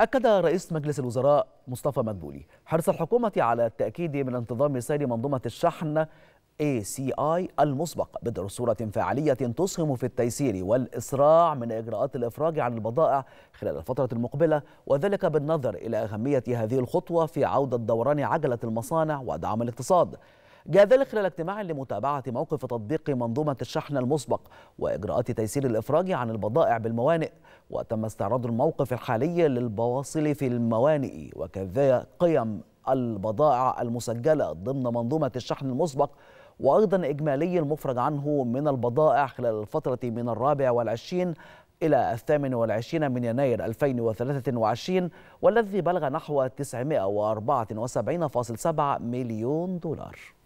أكد رئيس مجلس الوزراء مصطفى مدبولي حرص الحكومة على التأكيد من انتظام سير منظومة الشحن ACI المسبق بدر صورة فعالية تسهم في التيسير والإسراع من إجراءات الإفراج عن البضائع خلال الفترة المقبلة وذلك بالنظر إلى أهمية هذه الخطوة في عودة دوران عجلة المصانع ودعم الاقتصاد جاء ذلك خلال اجتماع لمتابعة موقف تطبيق منظومة الشحن المسبق وإجراءات تيسير الإفراج عن البضائع بالموانئ وتم استعراض الموقف الحالي للبواصل في الموانئ وكذا قيم البضائع المسجلة ضمن منظومة الشحن المسبق وأيضا إجمالي المفرج عنه من البضائع خلال الفترة من الرابع والعشرين إلى الثامن والعشرين من يناير 2023 والذي بلغ نحو 974.7 مليون دولار